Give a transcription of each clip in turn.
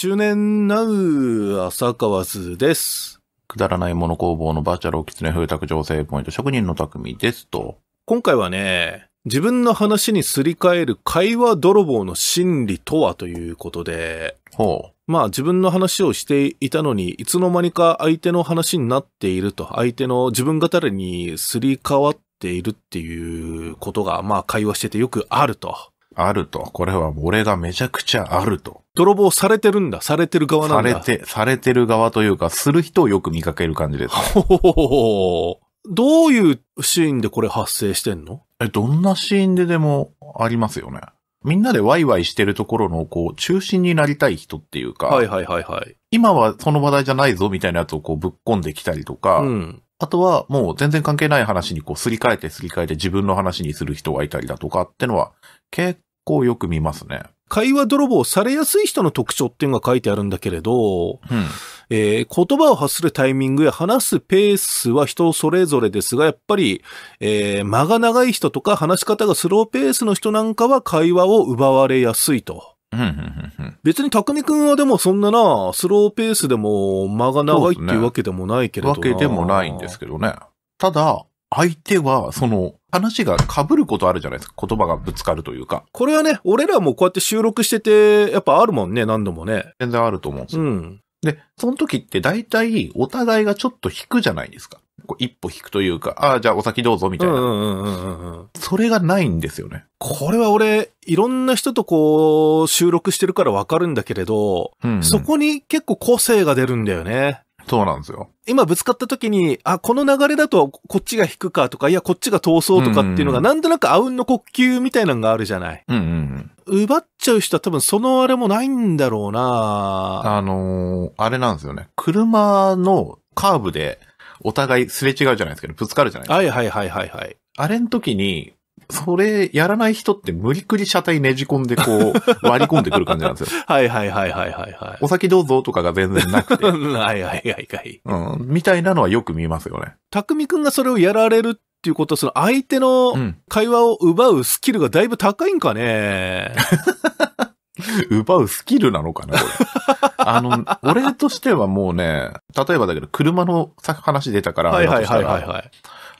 中年なう、浅川図です。くだらないもの工房のバーチャルおきつね風卓情勢ポイント職人の匠ですと。今回はね、自分の話にすり替える会話泥棒の心理とはということで。ほう。まあ自分の話をしていたのに、いつの間にか相手の話になっていると、相手の自分語りにすり替わっているっていうことが、まあ会話しててよくあると。あると。これは俺がめちゃくちゃあると。泥棒されてるんだ。されてる側なされて、されてる側というか、する人をよく見かける感じです。ほほほほほどういうシーンでこれ発生してんのえ、どんなシーンででもありますよね。みんなでワイワイしてるところの、こう、中心になりたい人っていうか、はいはいはいはい。今はその話題じゃないぞみたいなやつをこうぶっ込んできたりとか、うん。あとはもう全然関係ない話にこうすり替えてすり替えて自分の話にする人がいたりだとかってのは結構よく見ますね。会話泥棒されやすい人の特徴っていうのが書いてあるんだけれど、うんえー、言葉を発するタイミングや話すペースは人それぞれですが、やっぱり、えー、間が長い人とか話し方がスローペースの人なんかは会話を奪われやすいと。別に匠くんはでもそんなな、スローペースでも間が長いっていうわけでもないけれどな、ね、わけでもないんですけどね。ただ、相手は、その、話が被ることあるじゃないですか。言葉がぶつかるというか。これはね、俺らもこうやって収録してて、やっぱあるもんね、何度もね。全然あると思うんですよ。うん。で、その時って大体お互いがちょっと引くじゃないですか。こう一歩引くというか、ああ、じゃあお先どうぞみたいな、うんうんうんうん。それがないんですよね。これは俺、いろんな人とこう、収録してるからわかるんだけれど、うんうん、そこに結構個性が出るんだよね。そうなんですよ。今ぶつかった時に、あ、この流れだとこっちが引くかとか、いや、こっちが逃走とかっていうのが、なんとなくあうんの呼吸みたいなのがあるじゃない。うんうんうん、奪っちゃう人は多分そのあれもないんだろうなあのー、あれなんですよね。車のカーブでお互いすれ違うじゃないですか、ね、ぶつかるじゃないですか。はいはいはいはいはい。あれの時に、それやらない人って無理くり車体ねじ込んでこう、割り込んでくる感じなんですよ。はいはいはいはいはい、はい。お先どうぞとかが全然なくて。はいはいはいはい。うん。みたいなのはよく見ますよね。匠くんがそれをやられるっていうことは、その相手の会話を奪うスキルがだいぶ高いんかね。う ん 奪うスキルなのかな、これ。あの、俺としてはもうね、例えばだけど、車の話出たから、はいはいはいはい、はい。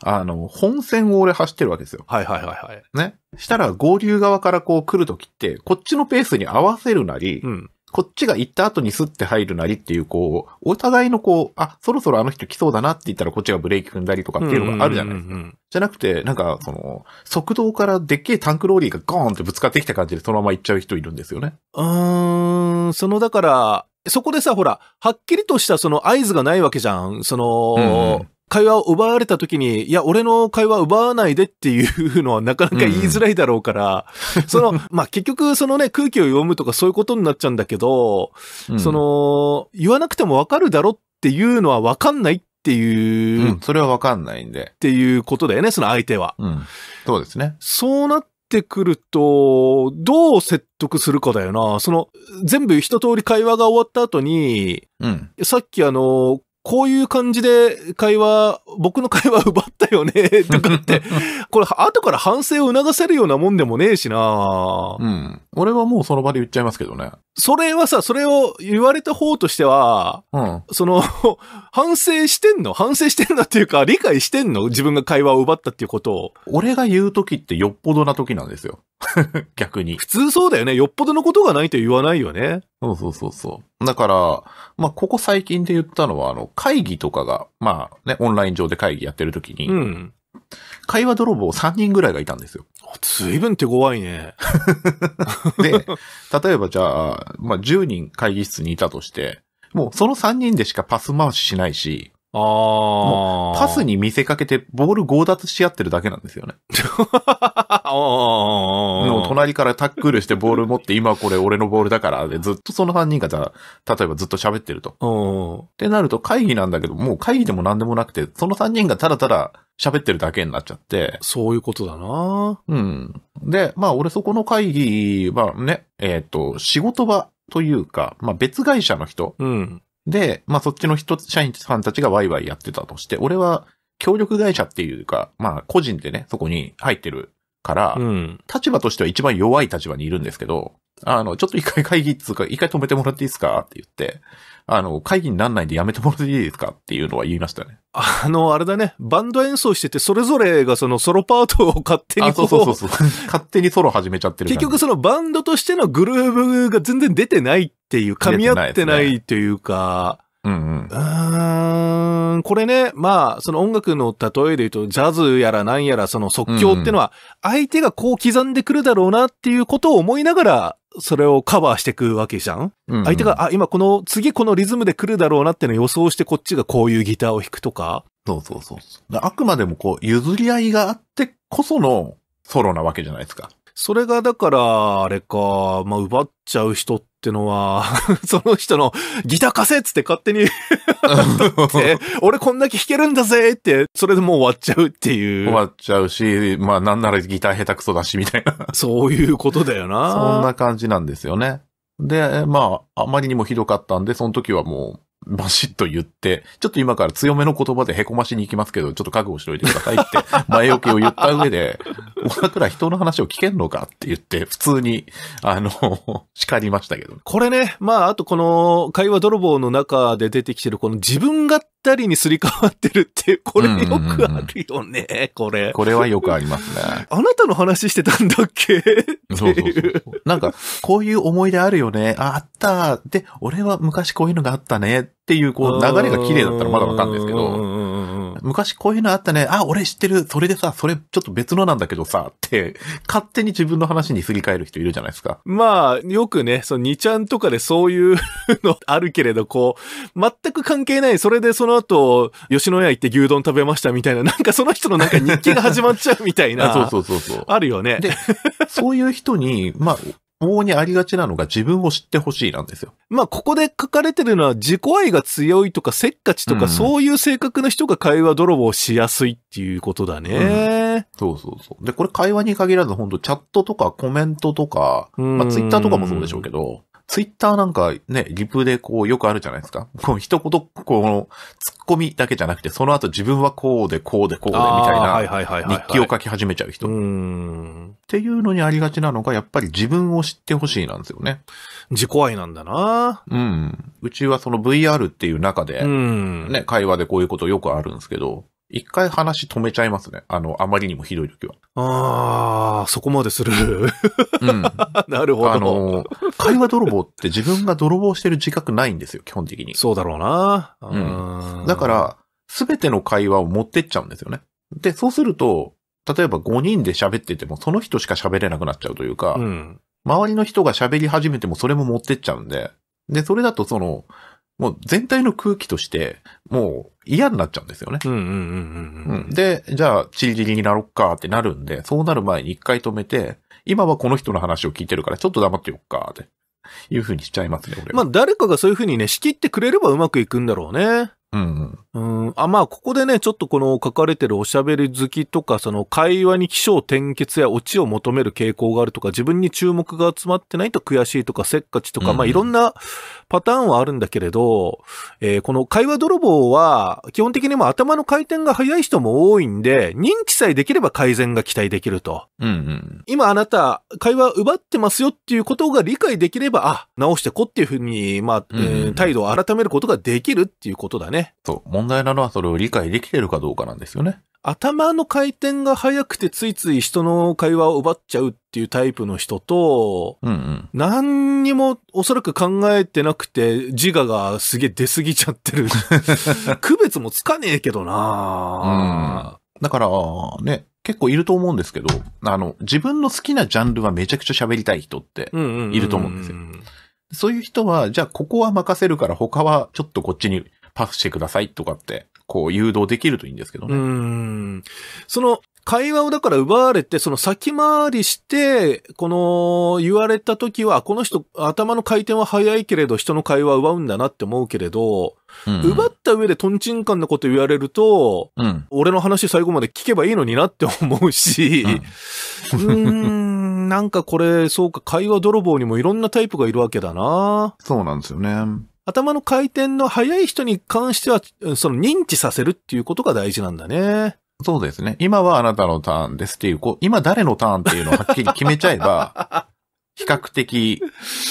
あの、本線を俺走ってるわけですよ。はいはいはいはい。ね。したら合流側からこう来るときって、こっちのペースに合わせるなり、うん、こっちが行った後にスッて入るなりっていう、こう、お互いのこう、あ、そろそろあの人来そうだなって言ったらこっちがブレーキ踏んだりとかっていうのがあるじゃないですか。じゃなくて、なんか、その、速道からでっけえタンクローリーがゴーンってぶつかってきた感じでそのまま行っちゃう人いるんですよね。うーん、そのだから、そこでさ、ほら、はっきりとしたその合図がないわけじゃん。その、うんうん会話を奪われた時に、いや、俺の会話奪わないでっていうのはなかなか言いづらいだろうから、うん、その、まあ、結局、そのね、空気を読むとかそういうことになっちゃうんだけど、うん、その、言わなくてもわかるだろっていうのはわかんないっていう。うん、それはわかんないんで。っていうことだよね、その相手は。うん。そうですね。そうなってくると、どう説得するかだよな。その、全部一通り会話が終わった後に、うん、さっきあの、こういう感じで会話、僕の会話奪ったよね、とかって、これ後から反省を促せるようなもんでもねえしなうん。俺はもうその場で言っちゃいますけどね。それはさ、それを言われた方としては、うん、その、反省してんの反省してんだっていうか、理解してんの自分が会話を奪ったっていうことを。俺が言う時ってよっぽどな時なんですよ。逆に。普通そうだよね。よっぽどのことがないと言わないよね。そうそうそうそう。だから、まあ、ここ最近で言ったのは、あの、会議とかが、まあね、オンライン上で会議やってる時に、うん、会話泥棒3人ぐらいがいたんですよ。随分手強いね。で、例えばじゃあ、まあ、10人会議室にいたとして、もうその3人でしかパス回ししないし、ああ。パスに見せかけてボール強奪し合ってるだけなんですよね。もう隣からタックルしてボール持って今これ俺のボールだからでずっとその3人がじゃ例えばずっと喋ってると。ってなると会議なんだけど、もう会議でも何でもなくて、その3人がただただ喋ってるだけになっちゃって。そういうことだなうん。で、まあ俺そこの会議、まあね、えっ、ー、と、仕事場というか、まあ別会社の人。うんで、まあそっちの人、社員さんたちがワイワイやってたとして、俺は協力会社っていうか、まあ個人でね、そこに入ってるから、うん、立場としては一番弱い立場にいるんですけど、あの、ちょっと一回会議っつうか、一回止めてもらっていいですかって言って、あの、会議になんないんでやめてもらっていいですかっていうのは言いましたね。あの、あれだね、バンド演奏してて、それぞれがそのソロパートを勝手にこう。そうそうそうそう。勝手にソロ始めちゃってる。結局そのバンドとしてのグルーブが全然出てないっていう、噛み合ってないというか、うんん、これね、まあ、その音楽の例えで言うと、ジャズやら何やら、その即興ってのは、相手がこう刻んでくるだろうなっていうことを思いながら、それをカバーしていくわけじゃん、うんうん、相手が、あ、今この、次このリズムで来るだろうなっていうのを予想して、こっちがこういうギターを弾くとか。そうそうそうあくまでもこう、譲り合いがあってこそのソロなわけじゃないですか。それがだから、あれか、まあ、奪っちゃう人っってのは、その人のギター貸せっつって勝手に 俺こんだけ弾けるんだぜって、それでもう終わっちゃうっていう。終わっちゃうし、まあなんならギター下手くそだしみたいな。そういうことだよな。そんな感じなんですよね。で、まあ、あまりにもひどかったんで、その時はもうバシッと言って、ちょっと今から強めの言葉で凹ましに行きますけど、ちょっと覚悟しておいてくださいって、前置きを言った上で、俺くら人の話を聞けんのかって言って、普通に、あの、叱りましたけど。これね、まあ、あとこの、会話泥棒の中で出てきてる、この自分がったりにすり替わってるって、これよくあるよね、うんうんうん、これ。これはよくありますね。あなたの話してたんだっけそうそうそうなんか、こういう思い出あるよね。あ、あった。で、俺は昔こういうのがあったね。っていう、こう、流れが綺麗だったらまだわかんないですけど、昔こういうのあったね、あ、俺知ってる、それでさ、それちょっと別のなんだけどさ、って、勝手に自分の話にすり替える人いるじゃないですか。まあ、よくね、その2ちゃんとかでそういうのあるけれど、こう、全く関係ない、それでその後、吉野家行って牛丼食べましたみたいな、なんかその人のなんか日記が始まっちゃうみたいな。そうそうそうそう。あるよね。で、そういう人に、まあ、往にありがちなのが自分を知ってほしいなんですよ。まあ、ここで書かれてるのは自己愛が強いとかせっかちとか、そういう性格の人が会話泥棒しやすいっていうことだね、うん、そうそうそう。で、これ会話に限らず本当チャットとかコメントとか、まあ、ツイッターとかもそうでしょうけど、ツイッターなんかね、リプでこうよくあるじゃないですか。こう一言、この、ツッコミだけじゃなくて、その後自分はこうでこうでこうでみたいな日記を書き始めちゃう人。っていうのにありがちなのが、やっぱり自分を知ってほしいなんですよね。自己愛なんだなうん。うちはその VR っていう中で、ね、会話でこういうことよくあるんですけど、一回話止めちゃいますね。あの、あまりにもひどい時は。ああ、そこまでする。うん。なるほど。あの、会話泥棒って自分が泥棒してる自覚ないんですよ、基本的に。そうだろうな。うん。だから、すべての会話を持ってっちゃうんですよね。で、そうすると、例えば5人で喋ってても、その人しか喋れなくなっちゃうというか、うん、周りの人が喋り始めてもそれも持ってっちゃうんで、で、それだとその、もう全体の空気として、もう嫌になっちゃうんですよね。で、じゃあ、チリリリになろっかってなるんで、そうなる前に一回止めて、今はこの人の話を聞いてるから、ちょっと黙ってよっかって。いうふうにしちゃいますね、俺まあ、誰かがそういうふうにね、仕切ってくれればうまくいくんだろうね。うん、あまあ、ここでね、ちょっとこの書かれてるおしゃべり好きとか、その会話に起承転結やオチを求める傾向があるとか、自分に注目が集まってないと悔しいとか、せっかちとか、うん、まあ、いろんなパターンはあるんだけれど、えー、この会話泥棒は、基本的にも頭の回転が速い人も多いんで、認知さえできれば改善が期待できると。うん、うん、今あなた、会話奪ってますよっていうことが理解できれば、あ、直してこっていうふうに、まあ、えー、態度を改めることができるっていうことだね。ね。そう。問題なのはそれを理解できてるかどうかなんですよね。頭の回転が速くてついつい人の会話を奪っちゃうっていうタイプの人と、うんうん、何にもおそらく考えてなくて自我がすげえ出過ぎちゃってる。区別もつかねえけどな、うん、だから、ね、結構いると思うんですけど、あの、自分の好きなジャンルはめちゃくちゃ喋りたい人っていると思うんですよ。そういう人は、じゃあここは任せるから他はちょっとこっちにパスしてくださいとかって、こう誘導できるといいんですけどね。うん。その会話をだから奪われて、その先回りして、この言われた時は、この人頭の回転は早いけれど人の会話を奪うんだなって思うけれど、うん、奪った上でトンチンカンなこと言われると、うん、俺の話最後まで聞けばいいのになって思うし、うん、うんなんかこれ、そうか、会話泥棒にもいろんなタイプがいるわけだな。そうなんですよね。頭の回転の速い人に関しては、その認知させるっていうことが大事なんだね。そうですね。今はあなたのターンですっていう、こう、今誰のターンっていうのをはっきり決めちゃえば、比較的、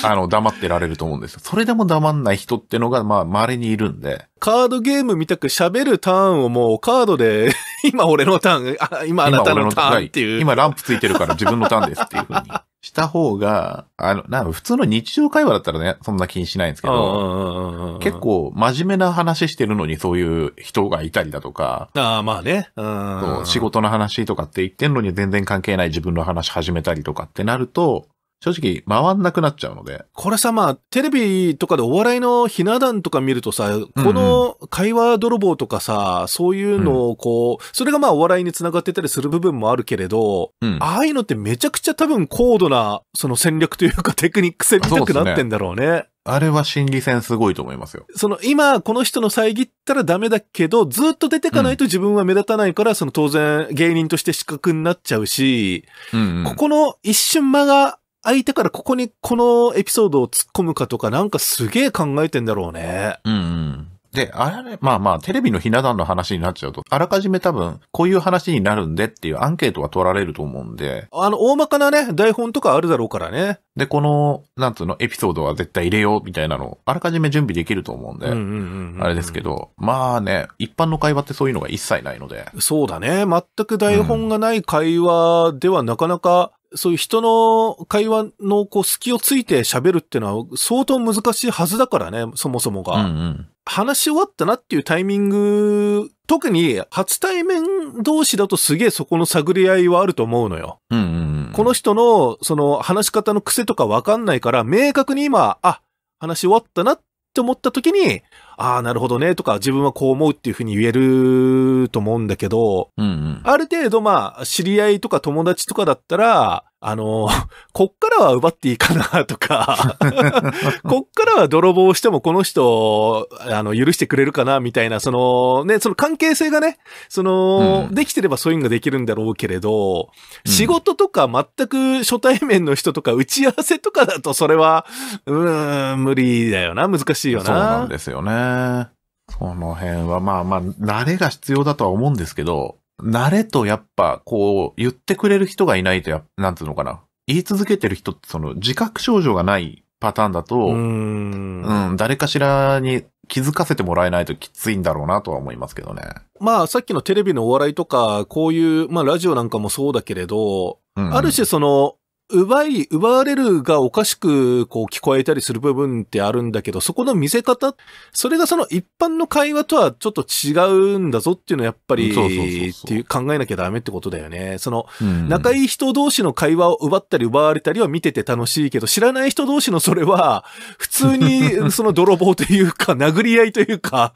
あの、黙ってられると思うんですよ。それでも黙んない人ってのが、まあ、稀にいるんで。カードゲームみたく喋るターンをもうカードで、今俺のターン、あ今あなたのターンっていう。今ランプついてるから自分のターンですっていうふうに。した方が、あの、なんか普通の日常会話だったらね、そんな気にしないんですけど、結構真面目な話してるのにそういう人がいたりだとか、ああ、まあね、うん。仕事の話とかって言ってんのに全然関係ない自分の話始めたりとかってなると、正直回んなくなっちゃうので。これさ、まあ、テレビとかでお笑いのひな壇とか見るとさ、この会話泥棒とかさ、そういうのをこう、それがまあお笑いにつながってたりする部分もあるけれど、うん、ああいうのってめちゃくちゃ多分高度な、その戦略というか テクニック戦みたくなってんだろうね。あれは心理戦すごいと思いますよ。その今、この人の遮ったらダメだけど、ずっと出てかないと自分は目立たないから、うん、その当然芸人として資格になっちゃうし、うんうん、ここの一瞬間が相手からここにこのエピソードを突っ込むかとか、なんかすげえ考えてんだろうね。うんうん。で、あれ、ね、まあまあ、テレビのひな壇の話になっちゃうと、あらかじめ多分、こういう話になるんでっていうアンケートは取られると思うんで。あの、大まかなね、台本とかあるだろうからね。で、この、なんつうの、エピソードは絶対入れようみたいなのあらかじめ準備できると思うんで、あれですけど、まあね、一般の会話ってそういうのが一切ないので。そうだね。全く台本がない会話ではなかなか、そういう人の会話のこう隙をついて喋るっていうのは相当難しいはずだからね、そもそもが。うんうん、話し終わったなっていうタイミング、特に初対面同士だとすげえそこの探り合いはあると思うのよ。うんうんうん、この人のその話し方の癖とかわかんないから、明確に今、あ、話し終わったなって思った時に、ああ、なるほどね、とか、自分はこう思うっていうふうに言えると思うんだけど、うんうん、ある程度、まあ、知り合いとか友達とかだったら、あの、こっからは奪っていいかなとか、こっからは泥棒してもこの人、あの、許してくれるかなみたいな、その、ね、その関係性がね、その、うん、できてればそういうのができるんだろうけれど、仕事とか全く初対面の人とか打ち合わせとかだとそれは、うーん、無理だよな、難しいよな。そうなんですよね。その辺は、まあまあ、慣れが必要だとは思うんですけど、慣れとやっぱ、こう、言ってくれる人がいないとや、なんつうのかな。言い続けてる人ってその自覚症状がないパターンだと、うん,、うん、誰かしらに気づかせてもらえないときついんだろうなとは思いますけどね。まあ、さっきのテレビのお笑いとか、こういう、まあ、ラジオなんかもそうだけれど、うん、ある種その、奪い、奪われるがおかしくこう聞こえたりする部分ってあるんだけど、そこの見せ方、それがその一般の会話とはちょっと違うんだぞっていうのはやっぱり、っていう考えなきゃダメってことだよね。その、仲いい人同士の会話を奪ったり奪われたりは見てて楽しいけど、知らない人同士のそれは、普通に その泥棒というか、殴り合いというか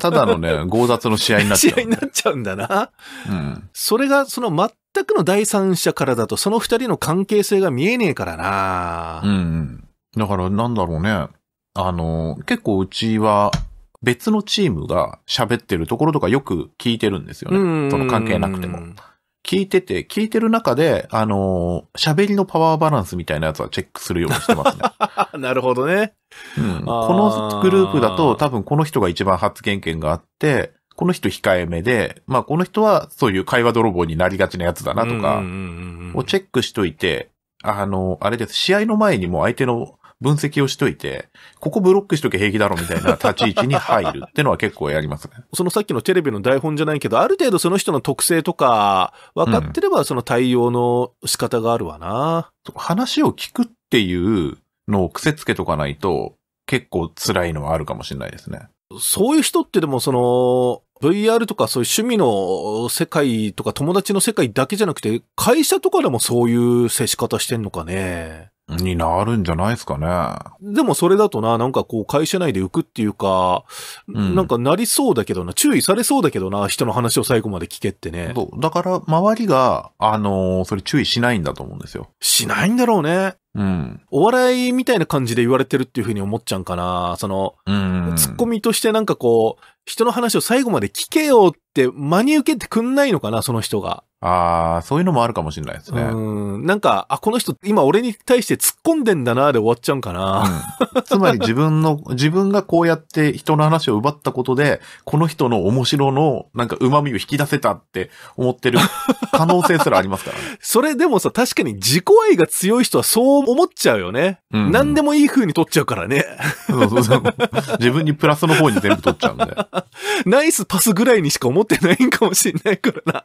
ただのね、強奪の試合になっちゃう、試合になっちゃうんだな。うん。それがその全くの第三者からだとその二人の関係性が見えねえからな。うん、うん。だからなんだろうね。あの、結構うちは別のチームが喋ってるところとかよく聞いてるんですよね。その関係なくても。聞いてて、聞いてる中で、あの喋りのパワーバランスみたいなやつはチェックするようにしてますね。なるほどね。うん。このグループだと多分この人が一番発言権があって、この人控えめで、まあこの人はそういう会話泥棒になりがちなやつだなとか、をチェックしといて、あの、あれです、試合の前にも相手の分析をしといて、ここブロックしとけ平気だろみたいな立ち位置に入るってのは結構やりますね。そのさっきのテレビの台本じゃないけど、ある程度その人の特性とか分かってればその対応の仕方があるわな。うん、話を聞くっていうのを癖つけとかないと結構辛いのはあるかもしれないですね。そういう人ってでもその、VR とかそういう趣味の世界とか友達の世界だけじゃなくて、会社とかでもそういう接し方してんのかね。になるんじゃないですかね。でもそれだとな、なんかこう会社内で浮くっていうか、うん、なんかなりそうだけどな、注意されそうだけどな、人の話を最後まで聞けってね。そう。だから周りが、あのー、それ注意しないんだと思うんですよ。しないんだろうね。うん。お笑いみたいな感じで言われてるっていうふうに思っちゃうかな。その、うん、ツッコミとしてなんかこう、人の話を最後まで聞けよって真に受けてくんないのかな、その人が。ああ、そういうのもあるかもしれないですね。うん。なんか、あ、この人、今俺に対して突っ込んでんだなで終わっちゃうんかな、うん、つまり自分の、自分がこうやって人の話を奪ったことで、この人の面白の、なんか旨味を引き出せたって思ってる可能性すらありますからね。それでもさ、確かに自己愛が強い人はそう思っちゃうよね。うん、うん、何でもいい風に取っちゃうからね。そうそうそう。自分にプラスの方に全部取っちゃうんで。ナイスパスぐらいにしか思ってないんかもしれないからな。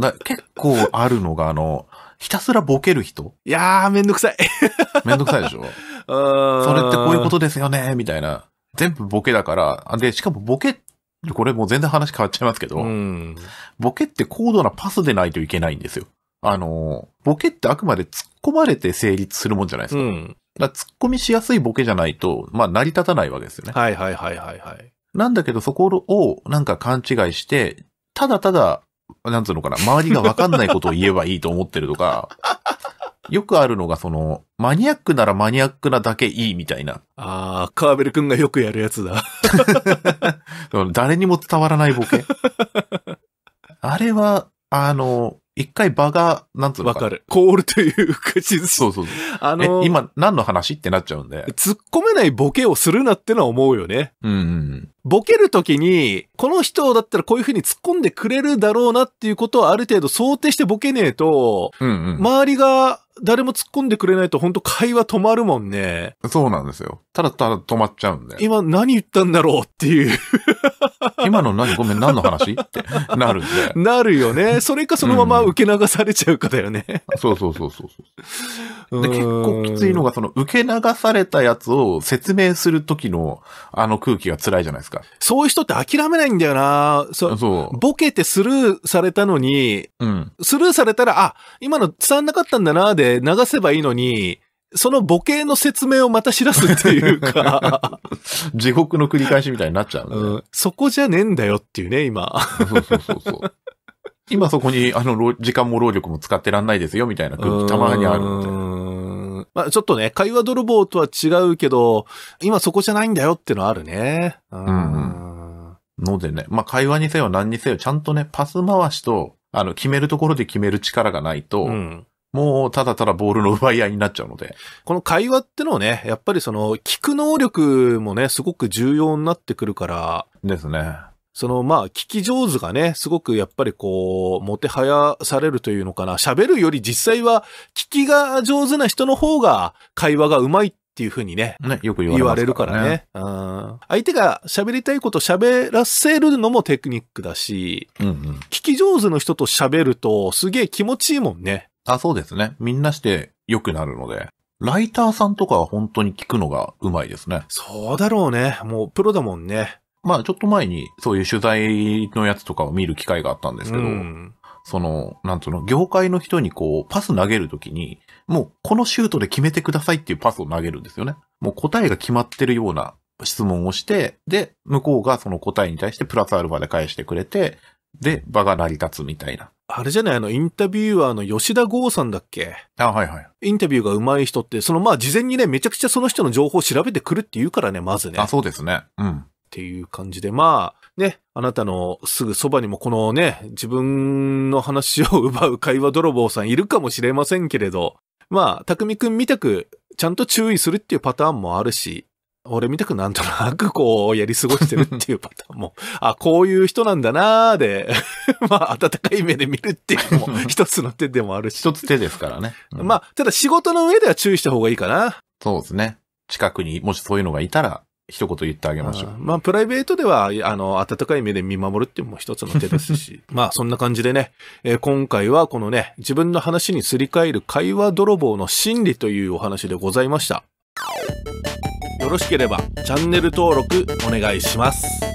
だ結構あるのが、あの、ひたすらボケる人いやー、めんどくさい。めんどくさいでしょそれってこういうことですよね、みたいな。全部ボケだから、で、しかもボケ、これもう全然話変わっちゃいますけど、うん、ボケって高度なパスでないといけないんですよ。あの、ボケってあくまで突っ込まれて成立するもんじゃないですか。うん、だ突っ込みしやすいボケじゃないと、まあ成り立たないわけですよね。はいはいはいはいはい。なんだけどそこをなんか勘違いして、ただただなんつうのかな、周りがわかんないことを言えばいいと思ってるとか、よくあるのが、その、マニアックならマニアックなだけいいみたいな。ああ、カーベル君がよくやるやつだ。誰にも伝わらないボケ。あれは、あの、一回場が、なんつうのわかる。コールというか、そうそうそう。あのー、今何の話ってなっちゃうんで。突っ込めないボケをするなってのは思うよね。うん、うん。ボケるときに、この人だったらこういうふうに突っ込んでくれるだろうなっていうことをある程度想定してボケねえと、うんうん、周りが、誰も突っ込んでくれないと本当会話止まるもんね。そうなんですよ。ただただ止まっちゃうんで。今何言ったんだろうっていう 今の何ごめん何の話ってなるんで。なるよね。それかそのまま受け流されちゃうかだよね。うん、そうそうそうそうで。結構きついのがその受け流されたやつを説明するときのあの空気が辛いじゃないですか。そういう人って諦めないんだよなそそう。ボケてスルーされたのに、うん、スルーされたら、あ、今の伝わんなかったんだなでで流せばいいのに、そのボケの説明をまた知らすっていうか。地獄の繰り返しみたいになっちゃう、ね、うん。そこじゃねえんだよっていうね、今。そうそうそうそう。今そこに、あの、時間も労力も使ってらんないですよ、みたいな空気たまにあるまあちょっとね、会話泥棒とは違うけど、今そこじゃないんだよってのはあるね。うん、うん。のでね、まあ会話にせよ何にせよ、ちゃんとね、パス回しと、あの、決めるところで決める力がないと、うんもうただただボールの奪い合いになっちゃうので。この会話ってのをね、やっぱりその聞く能力もね、すごく重要になってくるから。ですね。そのまあ聞き上手がね、すごくやっぱりこう、もてはやされるというのかな。喋るより実際は聞きが上手な人の方が会話が上手いっていうふうにね、ねよく言わね、言われるからね。うん、相手が喋りたいこと喋らせるのもテクニックだし、うんうん、聞き上手の人と喋るとすげえ気持ちいいもんね。あ、そうですね。みんなして良くなるので。ライターさんとかは本当に聞くのがうまいですね。そうだろうね。もうプロだもんね。まあちょっと前にそういう取材のやつとかを見る機会があったんですけど、うん、その、なんつうの、業界の人にこう、パス投げるときに、もうこのシュートで決めてくださいっていうパスを投げるんですよね。もう答えが決まってるような質問をして、で、向こうがその答えに対してプラスアルファで返してくれて、で、場が成り立つみたいな。あれじゃないあの、インタビューアーの吉田剛さんだっけあ、はいはい。インタビューが上手い人って、そのまあ事前にね、めちゃくちゃその人の情報を調べてくるって言うからね、まずね。あ、そうですね。うん。っていう感じで、まあ、ね、あなたのすぐそばにもこのね、自分の話を奪う会話泥棒さんいるかもしれませんけれど、まあ、匠くんみたく、ちゃんと注意するっていうパターンもあるし、俺みたくなんとなくこう、やり過ごしてるっていうパターンも、あ、こういう人なんだなーで、まあ、温かい目で見るっていうのも一つの手でもあるし。一つ手ですからね。うん、まあ、ただ仕事の上では注意した方がいいかな。そうですね。近くにもしそういうのがいたら、一言言ってあげましょう。あまあ、プライベートでは、あの、温かい目で見守るっていうのも一つの手ですし、まあ、そんな感じでね、えー、今回はこのね、自分の話にすり替える会話泥棒の心理というお話でございました。よろしければチャンネル登録お願いします